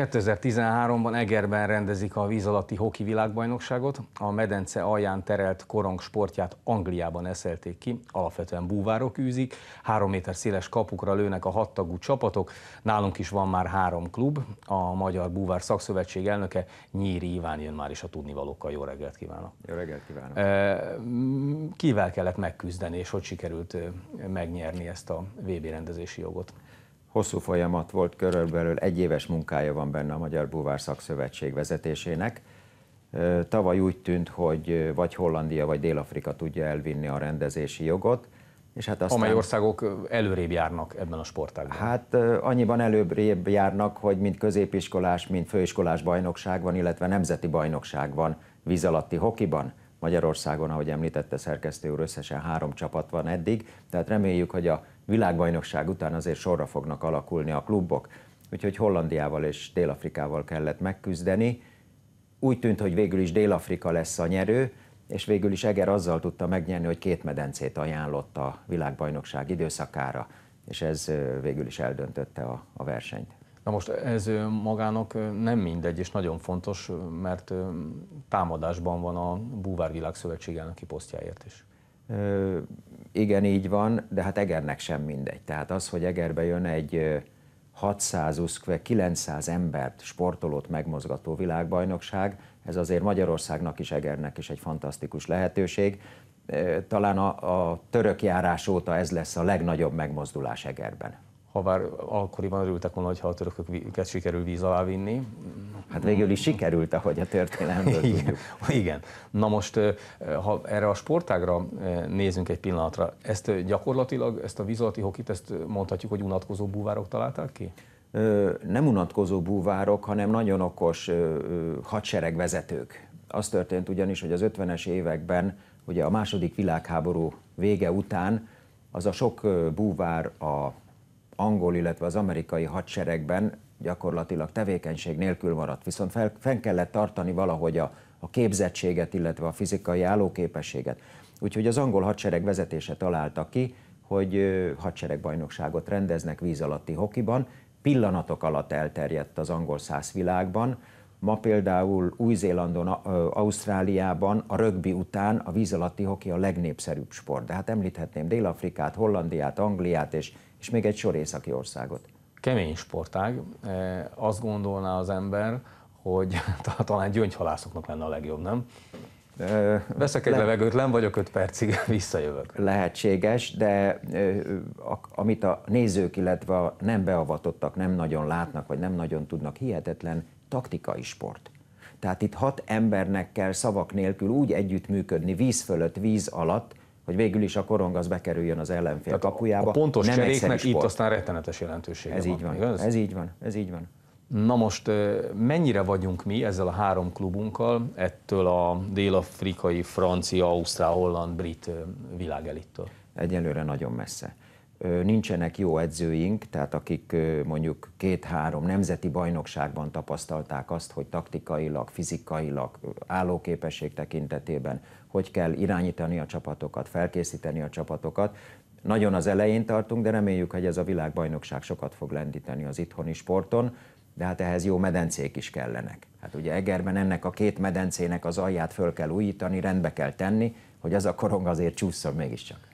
2013-ban Egerben rendezik a víz alatti hoki világbajnokságot, a medence alján terelt korong sportját Angliában eszelték ki, alapvetően búvárok űzik, három méter széles kapukra lőnek a hattagú csapatok, nálunk is van már három klub, a Magyar Búvár Szakszövetség elnöke Nyíri Iván jön már is a tudnivalókkal, jó reggelt kívánok! Jó reggelt kívánok! Kivel kellett megküzdeni, és hogy sikerült megnyerni ezt a VB rendezési jogot? hosszú folyamat volt, körülbelül egy éves munkája van benne a Magyar Búvár Szakszövetség vezetésének. Tavaly úgy tűnt, hogy vagy Hollandia, vagy Dél-Afrika tudja elvinni a rendezési jogot, és hát aztán, Amely országok előrébb járnak ebben a sportágban. Hát annyiban előrébb járnak, hogy mind középiskolás, mind főiskolás bajnokság van, illetve nemzeti bajnokság van víz alatti hokiban. Magyarországon, ahogy említette szerkesztő úr, összesen három csapat van eddig, tehát reméljük, hogy a világbajnokság után azért sorra fognak alakulni a klubok, úgyhogy Hollandiával és Dél-Afrikával kellett megküzdeni. Úgy tűnt, hogy végül is Dél-Afrika lesz a nyerő, és végül is Eger azzal tudta megnyerni, hogy két medencét ajánlott a világbajnokság időszakára, és ez végül is eldöntötte a, a versenyt. Na most ez magának nem mindegy, és nagyon fontos, mert támadásban van a búvár szövetségának posztjáért is. Igen, így van, de hát Egernek sem mindegy. Tehát az, hogy Egerbe jön egy 600-900 embert sportolót megmozgató világbajnokság, ez azért Magyarországnak is, Egernek is egy fantasztikus lehetőség. Talán a, a török járás óta ez lesz a legnagyobb megmozdulás Egerben ha bár akkoriban örültek volna, ha a törököket sikerül víz alá vinni. Hát végül is sikerült, ahogy a történelmből Igen. Igen. Na most, ha erre a sportágra nézünk egy pillanatra, ezt gyakorlatilag, ezt a víz alatti hokit, ezt mondhatjuk, hogy unatkozó búvárok találták ki? Nem unatkozó búvárok, hanem nagyon okos hadseregvezetők. Az történt ugyanis, hogy az 50-es években, ugye a második világháború vége után az a sok búvár a angol, illetve az amerikai hadseregben gyakorlatilag tevékenység nélkül maradt. Viszont fel, fenn kellett tartani valahogy a, a képzettséget, illetve a fizikai állóképességet. Úgyhogy az angol hadsereg vezetése találta ki, hogy hadseregbajnokságot rendeznek víz alatti hokiban. Pillanatok alatt elterjedt az angol száz világban. Ma például Új-Zélandon, Ausztráliában a rögbi után a víz alatti hoki a legnépszerűbb sport. De hát említhetném Dél-Afrikát, Hollandiát, Angliát és és még egy sor északi országot. Kemény sportág. E, azt gondolná az ember, hogy talán gyöngyhalászoknak lenne a legjobb, nem? E, Veszek egy le... levegőt, nem vagyok öt percig, visszajövök. Lehetséges, de e, amit a nézők, illetve a nem beavatottak nem nagyon látnak, vagy nem nagyon tudnak, hihetetlen taktikai sport. Tehát itt hat embernek kell szavak nélkül úgy együttműködni víz fölött, víz alatt, hogy végül is a korong az bekerüljön az ellenfél Tehát kapujába. A pontos nem cseréknek itt aztán rettenetes jelentősége ez van, így van, igaz? Ez így van, ez így van. Na most mennyire vagyunk mi ezzel a három klubunkkal ettől a dél-afrikai, francia, ausztrál, holland, brit világelittől? Egyelőre nagyon messze nincsenek jó edzőink, tehát akik mondjuk két-három nemzeti bajnokságban tapasztalták azt, hogy taktikailag, fizikailag, állóképesség tekintetében, hogy kell irányítani a csapatokat, felkészíteni a csapatokat. Nagyon az elején tartunk, de reméljük, hogy ez a világbajnokság sokat fog lendíteni az itthoni sporton, de hát ehhez jó medencék is kellenek. Hát ugye Egerben ennek a két medencének az alját föl kell újítani, rendbe kell tenni, hogy az a korong azért csúszson mégiscsak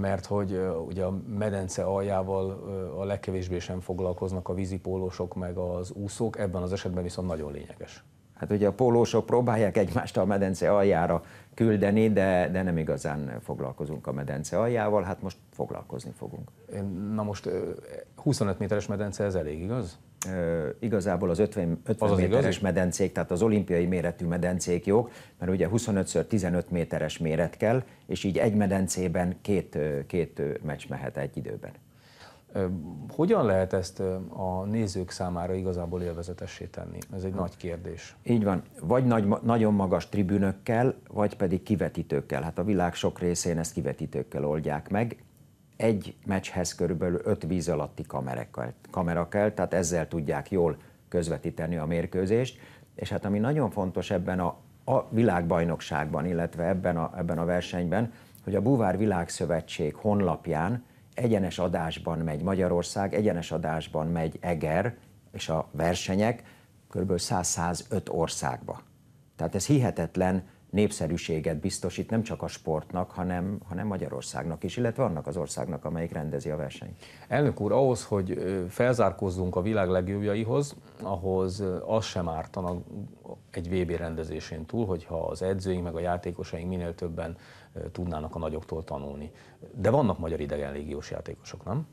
mert hogy ugye a medence aljával a legkevésbé sem foglalkoznak a vízipólósok meg az úszók, ebben az esetben viszont nagyon lényeges. Hát ugye a pólósok próbálják egymást a medence aljára küldeni, de, de nem igazán foglalkozunk a medence aljával, hát most foglalkozni fogunk. Na most 25 méteres medence ez elég, igaz? igazából az 50, 50 az méteres az medencék, tehát az olimpiai méretű medencék jók, mert ugye 25 x 15 méteres méret kell, és így egy medencében két, két meccs mehet egy időben. Hogyan lehet ezt a nézők számára igazából élvezetessé tenni? Ez egy ha. Hm. nagy kérdés. Így van. Vagy nagy, nagyon magas tribünökkel, vagy pedig kivetítőkkel. Hát a világ sok részén ezt kivetítőkkel oldják meg egy meccshez körülbelül öt víz alatti kamera kell, kamera kell, tehát ezzel tudják jól közvetíteni a mérkőzést. És hát ami nagyon fontos ebben a, a világbajnokságban, illetve ebben a, ebben a versenyben, hogy a Buvár Világszövetség honlapján egyenes adásban megy Magyarország, egyenes adásban megy Eger, és a versenyek kb. 100-105 országba. Tehát ez hihetetlen népszerűséget biztosít nem csak a sportnak, hanem, hanem Magyarországnak is, illetve annak az országnak, amelyik rendezi a versenyt. Elnök úr, ahhoz, hogy felzárkózzunk a világ legjobbjaihoz, ahhoz az sem ártanak egy VB rendezésén túl, hogyha az edzőink meg a játékosaink minél többen tudnának a nagyoktól tanulni. De vannak magyar idegen légiós játékosok, nem?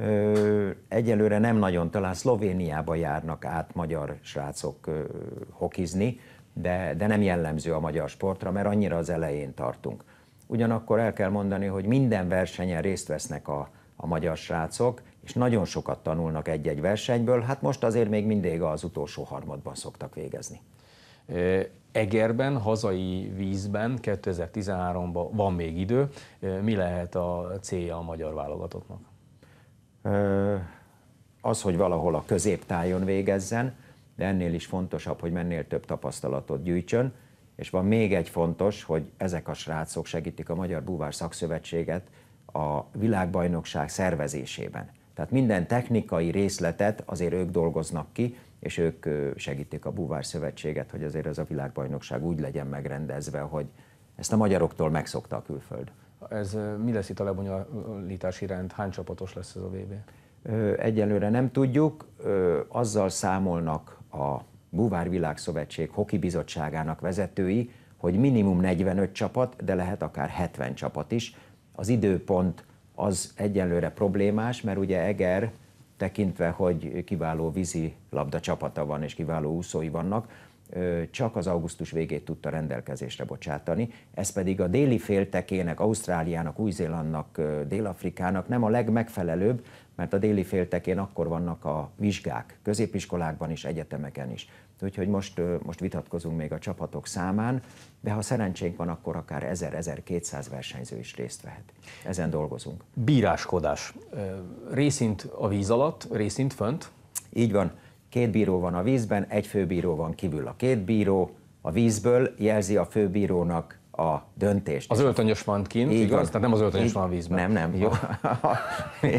Ö, egyelőre nem nagyon, talán Szlovéniába járnak át magyar srácok ö, hokizni, de, de nem jellemző a magyar sportra, mert annyira az elején tartunk. Ugyanakkor el kell mondani, hogy minden versenyen részt vesznek a, a magyar srácok, és nagyon sokat tanulnak egy-egy versenyből, hát most azért még mindig az utolsó harmadban szoktak végezni. Egerben, hazai vízben 2013-ban van még idő. Mi lehet a célja a magyar válogatottnak? Az, hogy valahol a középtájon végezzen, de ennél is fontosabb, hogy mennél több tapasztalatot gyűjtsön, és van még egy fontos, hogy ezek a srácok segítik a Magyar Búvár Szakszövetséget a világbajnokság szervezésében. Tehát minden technikai részletet azért ők dolgoznak ki, és ők segítik a Búvár Szövetséget, hogy azért ez a világbajnokság úgy legyen megrendezve, hogy ezt a magyaroktól megszokta a külföld. Ez mi lesz itt a lebonyolítási rend? Hány csapatos lesz ez a VB? Egyelőre nem tudjuk, azzal számolnak a Búvár Világszövetség Hoki Bizottságának vezetői, hogy minimum 45 csapat, de lehet akár 70 csapat is. Az időpont az egyenlőre problémás, mert ugye Eger tekintve, hogy kiváló vízi labda csapata van és kiváló úszói vannak, csak az augusztus végét tudta rendelkezésre bocsátani, ez pedig a déli féltekének, Ausztráliának, Új-Zélandnak, Dél-Afrikának nem a legmegfelelőbb, mert a déli féltekén akkor vannak a vizsgák, középiskolákban is, egyetemeken is. Úgyhogy most, most vitatkozunk még a csapatok számán, de ha szerencsénk van, akkor akár 1000-1200 versenyző is részt vehet. Ezen dolgozunk. Bíráskodás. Részint a víz alatt, részint fönt? Így van. Két bíró van a vízben, egy főbíró van kívül. A két bíró a vízből jelzi a főbírónak a döntést. Az öltönyös van kint, Így igaz? Van. Tehát nem az öltönyös így, van a vízben. Nem, nem. Jó.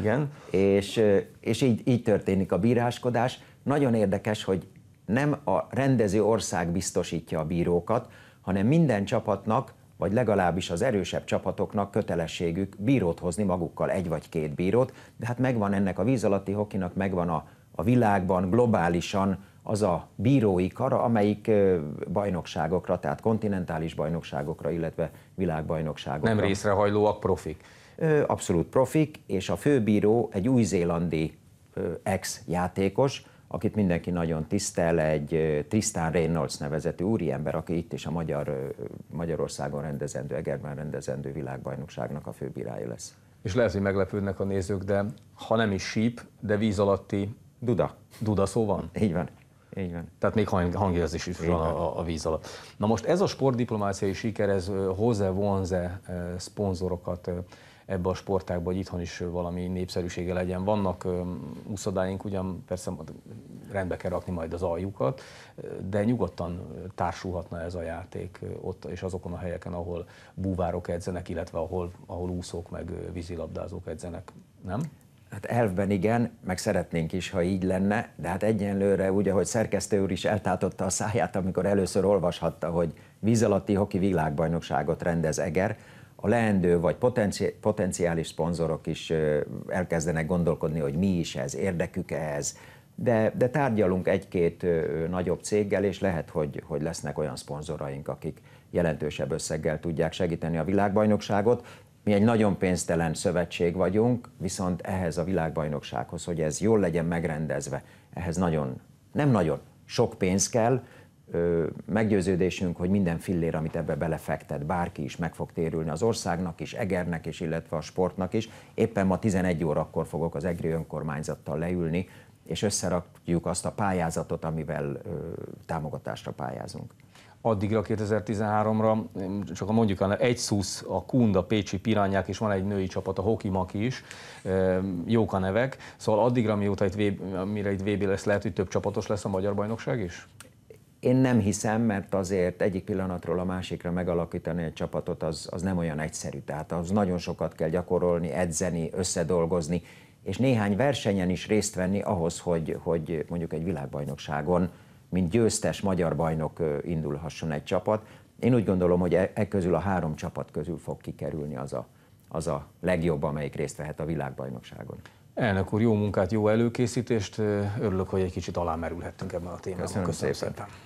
Igen. És, és így, így történik a bíráskodás. Nagyon érdekes, hogy nem a rendező ország biztosítja a bírókat, hanem minden csapatnak, vagy legalábbis az erősebb csapatoknak kötelességük bírót hozni magukkal, egy vagy két bírót, de hát megvan ennek a víz alatti hokinak, megvan a a világban globálisan az a bírói kara, amelyik bajnokságokra, tehát kontinentális bajnokságokra, illetve világbajnokságokra. Nem részrehajlóak, profik. Abszolút profik, és a főbíró egy új-zélandi ex-játékos, akit mindenki nagyon tisztel, egy Tristan Reynolds nevezetű úriember, aki itt is a Magyar, Magyarországon rendezendő, Egerben rendezendő világbajnokságnak a főbírája lesz. És lehet, hogy meglepődnek a nézők, de ha nem is síp, de víz alatti Duda. Duda szó van? Így van. Így van. Tehát még hang, az is van a, a víz alatt. Na most ez a sportdiplomáciai siker, ez hozzá vonze szponzorokat ebbe a sportágba, hogy itthon is valami népszerűsége legyen. Vannak úszodáink, ugyan persze rendbe kell rakni majd az aljukat, de nyugodtan társulhatna ez a játék ott és azokon a helyeken, ahol búvárok edzenek, illetve ahol, ahol úszók meg vízilabdázók edzenek, nem? Hát elvben igen, meg szeretnénk is, ha így lenne, de hát egyenlőre úgy, ahogy szerkesztő úr is eltátotta a száját, amikor először olvashatta, hogy víz alatti hoki világbajnokságot rendez Eger, a leendő vagy potenci- potenciális szponzorok is elkezdenek gondolkodni, hogy mi is ez, érdekük -e ez, de, de tárgyalunk egy-két nagyobb céggel, és lehet, hogy, hogy lesznek olyan szponzoraink, akik jelentősebb összeggel tudják segíteni a világbajnokságot. Mi egy nagyon pénztelen szövetség vagyunk, viszont ehhez a világbajnoksághoz, hogy ez jól legyen megrendezve, ehhez nagyon, nem nagyon, sok pénz kell, meggyőződésünk, hogy minden fillér, amit ebbe belefektet, bárki is meg fog térülni, az országnak is, Egernek is, illetve a sportnak is. Éppen ma 11 órakor fogok az Egri önkormányzattal leülni, és összerakjuk azt a pályázatot, amivel ö, támogatásra pályázunk addigra 2013-ra, csak mondjuk egy szusz, a Kunda, Pécsi Pirányák, és van egy női csapat, a Hokimaki is, jók a nevek, szóval addigra, mióta itt VB, mire itt VB lesz, lehet, hogy több csapatos lesz a Magyar Bajnokság is? Én nem hiszem, mert azért egyik pillanatról a másikra megalakítani egy csapatot az, az nem olyan egyszerű. Tehát az nagyon sokat kell gyakorolni, edzeni, összedolgozni, és néhány versenyen is részt venni ahhoz, hogy, hogy mondjuk egy világbajnokságon mint győztes magyar bajnok indulhasson egy csapat. Én úgy gondolom, hogy e, e, közül a három csapat közül fog kikerülni az a, az a legjobb, amelyik részt vehet a világbajnokságon. Elnök úr, jó munkát, jó előkészítést. Örülök, hogy egy kicsit alámerülhettünk ebben a témában. Köszönöm, Köszönöm szépen. szépen.